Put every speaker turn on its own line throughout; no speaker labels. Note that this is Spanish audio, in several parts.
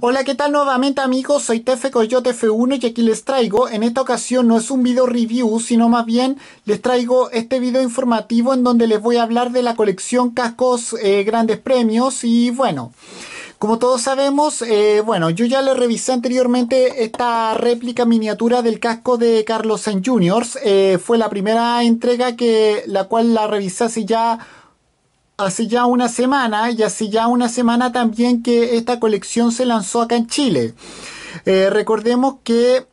Hola, ¿qué tal nuevamente amigos? Soy Tefe Coyote F1 y aquí les traigo, en esta ocasión no es un video review, sino más bien les traigo este video informativo en donde les voy a hablar de la colección Cascos eh, Grandes Premios y bueno... Como todos sabemos, eh, bueno, yo ya le revisé anteriormente esta réplica miniatura del casco de Carlos Sainz Jr. Eh, fue la primera entrega que la cual la revisé así ya hace ya una semana y hace ya una semana también que esta colección se lanzó acá en Chile. Eh, recordemos que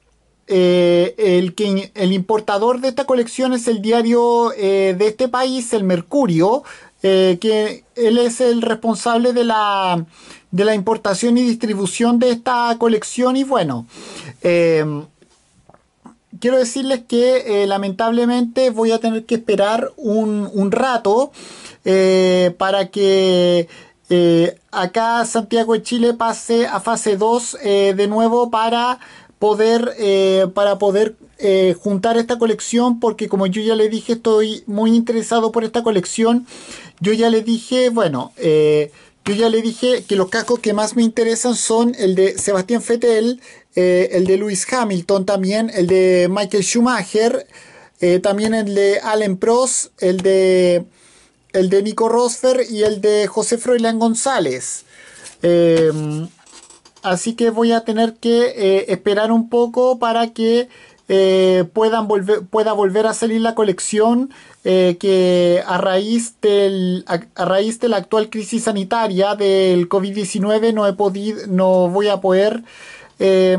eh, el, el importador de esta colección es el diario eh, de este país, el Mercurio, que él es el responsable de la, de la importación y distribución de esta colección y bueno, quiero decirles que eh, lamentablemente voy a tener que esperar un, rato eh, para que eh, acá Santiago de Chile pase a fase 2 de nuevo para poder, para poder juntar esta colección porque como yo ya le dije estoy muy interesado por esta colección. Yo ya le dije, bueno, yo ya le dije que los cascos que más me interesan son el de Sebastián Fettel, eh, el de Lewis Hamilton también, el de Michael Schumacher, eh, también el de Allen Prost, el de, el de Nico Rosfer y el de José Froilán González. Eh, así que voy a tener que esperar un poco para que eh, volver, pueda volver a salir la colección eh, que a raíz, del, a, raíz de la actual crisis sanitaria del COVID-19 no, he podido, no voy a poder eh,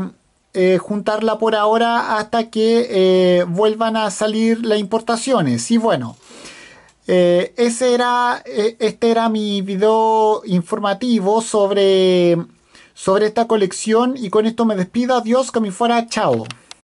juntarla por ahora hasta que vuelvan a salir las importaciones. Y bueno. ese era, e, este era mi video informativo sobre sobre esta colección y con esto me despido. Adiós, que me fuera. Chao.